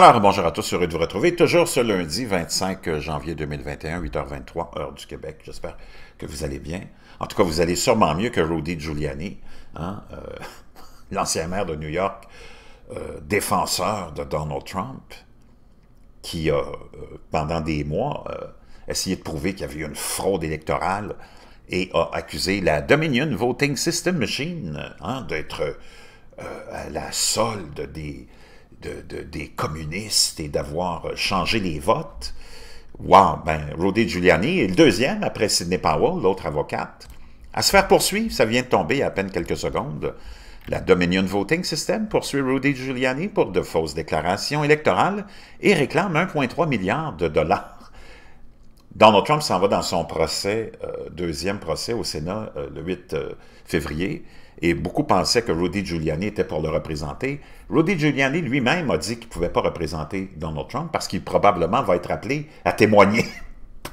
Alors, bonjour à tous, heureux de vous retrouver. Toujours ce lundi 25 janvier 2021, 8h23, heure du Québec. J'espère que vous allez bien. En tout cas, vous allez sûrement mieux que Rudy Giuliani, hein, euh, l'ancien maire de New York, euh, défenseur de Donald Trump, qui a, euh, pendant des mois, essayé de prouver qu'il y avait eu une fraude électorale et a accusé la Dominion Voting System Machine hein, d'être à la solde des des communistes et d'avoir euh, changé les votes. Wow, ben, Rudy Giuliani est le deuxième après Sidney Powell, l'autre avocate, à se faire poursuivre. Ça vient de tomber à peine quelques secondes. La Dominion Voting System poursuit Rudy Giuliani pour de fausses déclarations électorales et réclame 1,3 milliard de dollars Donald Trump s'en va dans son procès, euh, deuxième procès au Sénat euh, le 8 euh, février, et beaucoup pensaient que Rudy Giuliani était pour le représenter. Rudy Giuliani lui-même a dit qu'il ne pouvait pas représenter Donald Trump parce qu'il probablement va être appelé à témoigner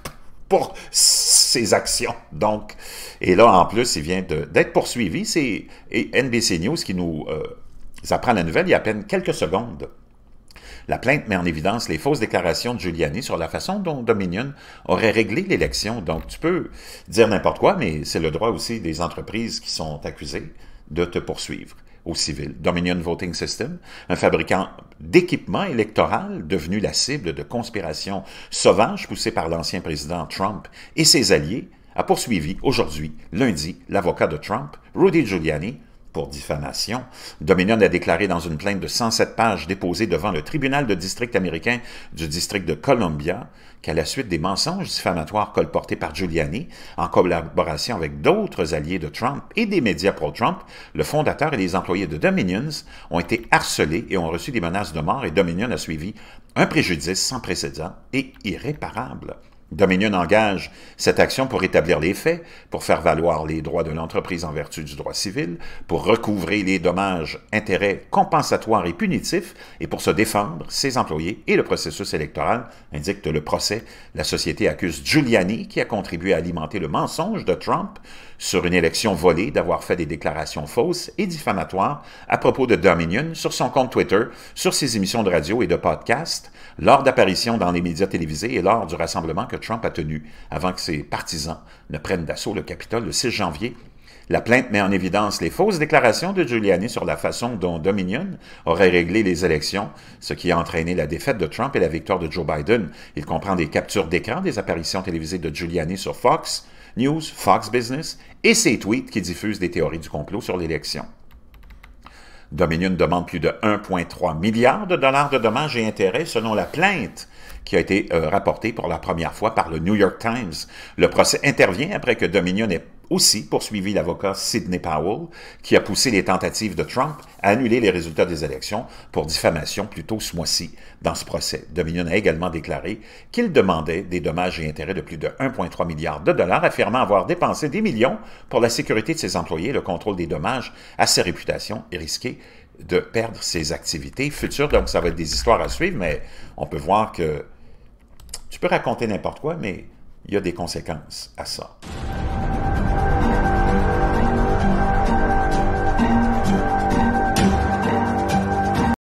pour ses actions. Donc, et là, en plus, il vient d'être poursuivi. C'est NBC News qui nous apprend la nouvelle il y a à peine quelques secondes. La plainte met en évidence les fausses déclarations de Giuliani sur la façon dont Dominion aurait réglé l'élection. Donc, tu peux dire n'importe quoi, mais c'est le droit aussi des entreprises qui sont accusées de te poursuivre au civil. Dominion Voting System, un fabricant d'équipement électoral devenu la cible de conspirations sauvages poussées par l'ancien président Trump et ses alliés, a poursuivi aujourd'hui, lundi, l'avocat de Trump, Rudy Giuliani, pour diffamation. Dominion a déclaré dans une plainte de 107 pages déposée devant le tribunal de district américain du district de Columbia qu'à la suite des mensonges diffamatoires colportés par Giuliani, en collaboration avec d'autres alliés de Trump et des médias pro-Trump, le fondateur et les employés de Dominions ont été harcelés et ont reçu des menaces de mort et Dominion a suivi un préjudice sans précédent et irréparable. Dominion engage cette action pour établir les faits, pour faire valoir les droits de l'entreprise en vertu du droit civil, pour recouvrer les dommages, intérêts compensatoires et punitifs, et pour se défendre, ses employés et le processus électoral, indique le procès. La société accuse Giuliani, qui a contribué à alimenter le mensonge de Trump sur une élection volée d'avoir fait des déclarations fausses et diffamatoires à propos de Dominion sur son compte Twitter, sur ses émissions de radio et de podcast, lors d'apparitions dans les médias télévisés et lors du rassemblement que Trump a tenu avant que ses partisans ne prennent d'assaut le Capitole le 6 janvier. La plainte met en évidence les fausses déclarations de Giuliani sur la façon dont Dominion aurait réglé les élections, ce qui a entraîné la défaite de Trump et la victoire de Joe Biden. Il comprend des captures d'écran des apparitions télévisées de Giuliani sur Fox News, Fox Business et ses tweets qui diffusent des théories du complot sur l'élection. Dominion demande plus de 1,3 milliard de dollars de dommages et intérêts selon la plainte qui a été euh, rapportée pour la première fois par le New York Times. Le procès intervient après que Dominion ait aussi poursuivi l'avocat Sidney Powell, qui a poussé les tentatives de Trump à annuler les résultats des élections pour diffamation plus tôt ce mois-ci dans ce procès. Dominion a également déclaré qu'il demandait des dommages et intérêts de plus de 1,3 milliard de dollars, affirmant avoir dépensé des millions pour la sécurité de ses employés le contrôle des dommages à sa réputation et risquer de perdre ses activités futures. Donc, ça va être des histoires à suivre, mais on peut voir que tu peux raconter n'importe quoi, mais il y a des conséquences à ça.